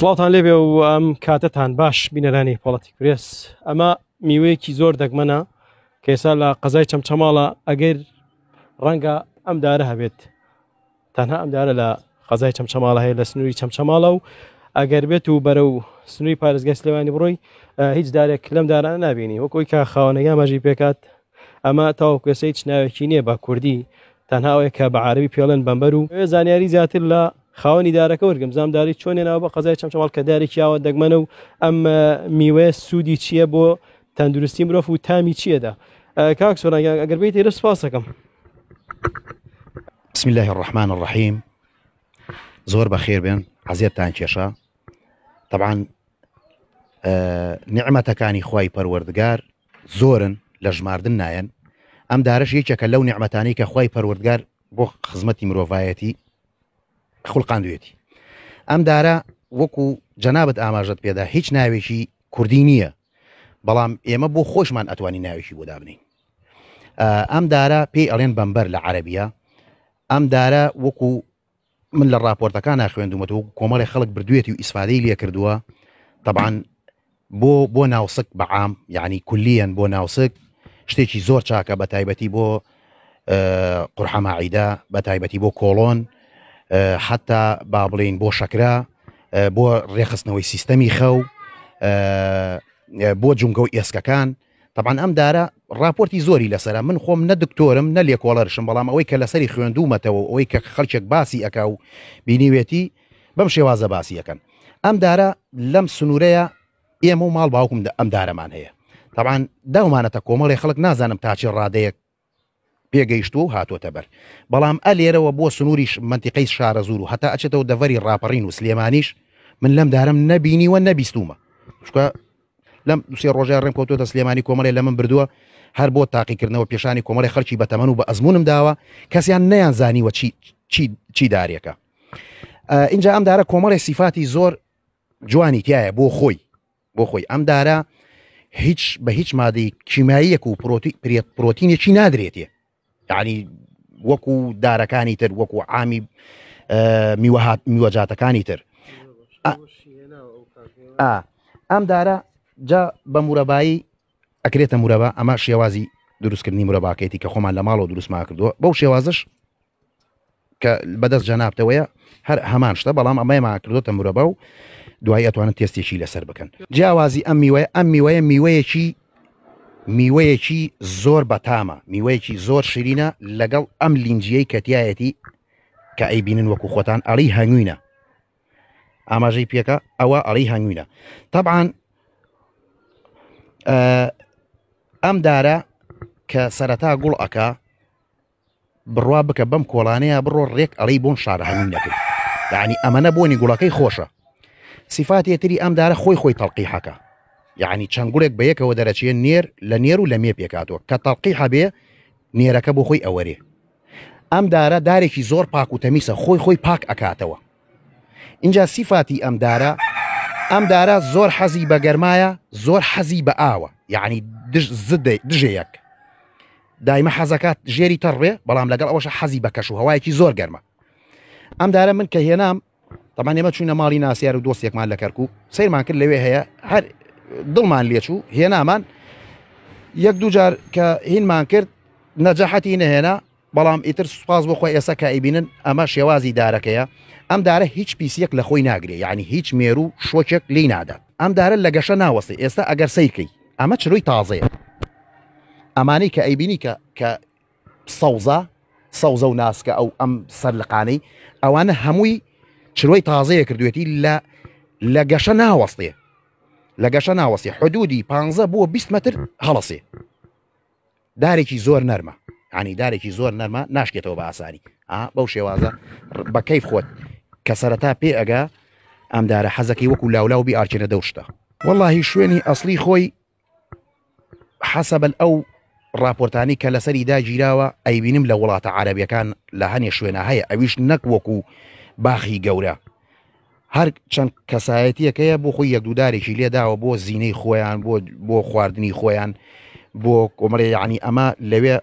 سڵاوان لێبێ و ئەم کاتەتان باش بینەرانی پۆڵەتی پرێس ئەمە میوەیەکی زۆر دەگمەنە کە ئێسا لە قەزای چەمچەماڵە ئەگەر ڕەنگە ئەم دارە هەبێت تەنها ئەم دارە لە قەزای چەمچەماڵە هەیە لە سنووری چەمچەماڵە و ئەگەر بێت و بەرە و سنووری پارێزگەس لەوانی بڕۆی هیچ دارێک لەم دارانە نبینی وەکۆی کە خاونەگە مەژی پێکات ئەمە تاوکەسە هیچ ناوێکی نییە بە کوردی تەنهاوێک کە بە عربی پێڵێن بەمبەر و زانیاری زیاتر لە خاوەنی دارەکە وەرگم زامداری چۆنێنەوە بە قەزای چەمچەواڵ کە دارێکیاوە دەگمەنە و ئەم میوێ سوودی چییە بۆ تەندروستی مرۆڤ و تامی چیەدا کاکسۆران ئەگەر بیت ئێرە سپاس دەکەم بسم الله الرحمن الرحیم زۆر بەخێر بێن حەزیەتتان کێشە طبعاان نعمەتەکانی خی پەروەردگار زۆرن لە ژماردن نایەن ئەم دارش یەکێکە لەو نعمەتانی کە خی پەروەردگار بۆ خزمەتی مرۆڤایەتی خوڵقاندوێتی ئەم دارە وەکو جەنابەت ئاماژت پێدا هیچ ناوێکی کوردی نییە بەڵام ئێمە بۆ خۆشمان ئەتوانی ناوێکی بۆ دابنین ئەم دارە پێی ئەڵێن بەمبەر لە عربە ئەم دارە وەکو من لە راپۆرتەکان ناخوێندومەت و کۆمەڵی خەڵک بردوێتی و ئیسفادەی لێ کردووە طبعاان بۆ بۆ ناوسک بەعام یعنی کولیەن بۆ ناوسک شتێکی زۆر چاکە بە تایبەتی بۆ قورحەماعیدا بە تایبەتی بۆ کۆلۆن حتا با بڵین بۆ شەکرا بۆ ڕێخستنەوەی سیستەمی خەو بۆ جونگە و ئێسکەکان طبعاان ئەم دارە راپۆرتی زۆری لەسرە من خۆم نە دکتۆرم نە لێکۆڵەرشم بەڵام ئەوەی کە لەسری خوێندومەتەوە ئەوەی کە خەلچێک باسی ئەکا و بینیوێتی بەم شێوازە باسی یەکەن ئەم دارە لەم سنوورەیە ئێمە و ماڵ باوکم ئەم دارەمان هەیە طبعاان داومانەتە کۆمەڵی خەڵک نازانم تاچی ڕادەیەک پێگەیشت و هاتۆتە بەر بەڵام ئە لێرەوە بۆ سنووریش منتیقی شارە زور و هەتا ئەچێتەوە دەڤری ڕاپەڕین و سلێمانیش من لەم دارم نەبینیوە نەبیستومە شکە لەم دوسێ ڕۆژای ڕێم کۆتۆتە سلێمانی کۆمەڵی لە من بردووە هەر بۆ تاقیکردنەوە پێشانی کۆمەڵی خەرکی بە تەمەن و بە ئەزمونم داوە کەسیان نەیان زانیوە چی دارێکە اینجا ئەم دارە کۆمەڵی سیفاتی زۆر جوانی تایە بۆ خۆی بۆ خۆی ئەم دارە هیچ بە هیچ مادەی کیماییەک و پرۆتینێکی نادرێتێ یعنی وەکو دارەکانی تر وەکو عامی میوەهات میوەجاتەکانی تر ئەم دارە جا بە مورەبایی ئەکرێتە مورەبە ئەمە شێوازی دروستکردنی مرەباکەتی کە خۆمان لە ماڵەوە دروستما کردووە بەو شێوازش کە بەدەست جەنابتەوەیە هەر هەمان شتە بەڵام ئەمەما کردوتە مرەبە و دوای ئەتوانن تێستێکی لەسەر بکەن جیاوازی ئەم میوەیە ئەم میوەیە میوەیەکی میوەیەکی زۆر بەتامە میوەیەکی زۆر شیرینە لەگەڵ ئەم لینجیەی کەتیایەتی کە ئەیبینن وەکو خۆتان ئەڵی هەنگوینە ئاماژەی پێکە ئەوە ئەڵی هەنگوینە طبعاان ئەم دارە کە سەرەتا گوڵ ئەکا بڕوا بکە بەم کۆڵانەیە بڕۆ ڕێک ئەڵی بۆن شارە هەنگ نەکرد دانی ئەمەە بۆنی گوڵەکەی خۆشە سیفاتی تری ئەم دارە خۆی خۆی تەڵقیحەکە یعنی چەنگولێک بە یەکەوە دەرەچیە نێر لە نێر و لە مێ پێکاتەوە کە تەڵقی هەبێ نێرەکە بۆ خۆی ئەوەرێ ئەم دارە دارێکی زۆر پاک و تەمیسە خۆی خۆی پاک ئەکاتەوە اینجا سیفاتی ئەم دارە ئەم دارە زۆر حەزی بە گەرمایە زۆر حەزی بە ئاوە یعنی دژەیەک دایمە حەزەکات ژێری تەڕێ بەڵام لەگەڵ ئەوەش حەزی بە کەش و هەوایەکی زۆر گەرمە ئەم دارە من کە هێنام تەمان ئێمە چوینە ماڵی ناسیار و دۆستێکمان لە کەرک و سیرمان کرد لەوێ هەیە هەر دڵمان لێچوو هێنامان یەک دوو جار کە هینمان کرد نەجاحەتی نەهێنا بەڵام ئیتر سوپاز بخۆی ئێسا کائبینن ئەمە شێوازی دارەکەیە ئەم دارە هیچ پیسەک لە خۆی ناگرێ یعنی هیچ مێرو و شۆکێک لی نادات ئەم دارە لە گەشە ناوەستی ئێستا ئەگەر سیکەی ئەمە چروی تازەیە ئەمانەی کە ئەیبینی کە کە سەوزە سەوزە و ناسکە ئەو ئەم سەرلقانەی ئەوانە هەمووی چروی تازەیە کردوێتی لە لە گەشە ناوەستێ لە گەشە ناوەسی حدودی 15 بۆ 20 متر هەڵەسێ دارێکی زۆر نەرمە عنی دارێکی زۆر نەرمە ناشکێتەوە بە ئاسانی بەو شێوازە بە کەیف خۆت کە سەرەتا پێ ئەگا ئەمدارە حەزەکەی وەکو لاولااو بی ئارچێنە دەوشتە واللهی شوێنی ئەسلی خۆی حەسەبل ئەو راپۆرتانی کە لەسەری داگیراوە ئەیبینم لە وڵاتە عربیەکان لە هەنێ شوێنە هەیە ئەویش نەک وەکو باخی گەورە هەر چەند کەسایەتیەکەیە بۆ خۆی یەکدودارێکی لێداوە بۆ زینەی خۆیان بۆ بۆ خواردنی خۆیان بۆ کۆمەڵی یعنی ئەمە لەوێ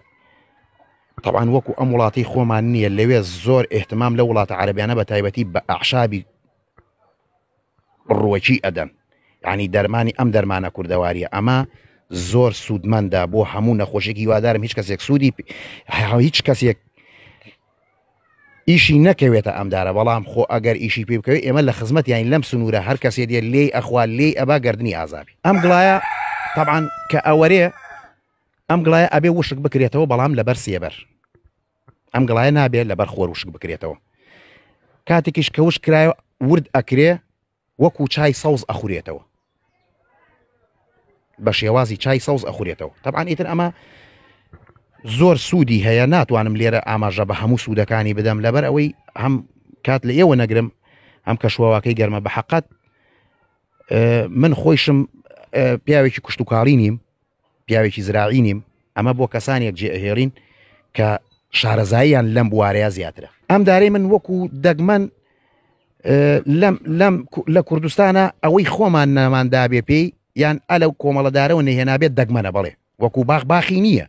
طبعاان وەکو ئەم وڵاتی خۆمان نییە لەوێ زۆر احتمام لە وڵاتە عربیانە بە تایبەتی بە ئەعشابی ڕوەکی ئەدەن ینی دەرمانی ئەم دەرمانە کووردەواریە ئەمە زۆر سوودمەدا بۆ هەموو نەخۆشێکی وادارم هیچ کەسێک سوودی هیچ کەسێک ئیشی نەکەوێتە ئەمدارە بەڵام خۆ ئەگەر ئیشی پێ بکەوێت ئێمە لە خزمەت یان لەم سنوورە هەر کەسێ دیێ لێ ئەخوا لێ ئەبا گردردنی ئازابی ئەم گڵایە طبعاان کە ئەوەرێ ئەم گڵایە ئەبێ وشک بکرێتەوە بەڵام لەبەر سێبەر ئەم گڵایە نابێت لەبەر خۆر وشک بکرێتەوە کاتێکیش کە وش کرایە ورد ئەکرێ وەکو چای سەوز ئەخورێتەوە بە شێوازی چای سەوز ئەخورێتەوە تەبعاان ئیتر ئەمە زۆر سوودی هەیە ناتوانم لێرە ئاماژە بە هەموو سوودەکانی بدەم لەبەر ئەوەی هەم کات لە ئێوە نەگرم ئەم کەشواواکەی گەرمە بە حقت من خۆشم پیاوێکی کوشتتوکاری نیم پیاوێکی زراعی نیم ئەمە بۆ کەسانێک جێهێرین کە شارەزاییان لەم بوارەیە زیاترە ئەم دارەی من وەکو دەگمەن لە کوردستانە ئەوەی خۆمان نەماندابێ پێی یان ئەلە کۆمەڵەدارەوە نەهێنابێت دەگمەنە بڵێ وەکو باغ باخی نییە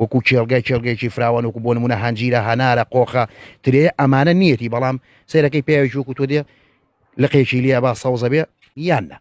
وەکو چێلگای چێلگەیکی فراوان وکو بۆ نمونە هەنجیرە هەنارە قۆخە ترێ ئەمانە نیەتی بەڵام سیرەکەی پێویکو تۆ دێ لە قێکی لە با سەوزە بێ یاننا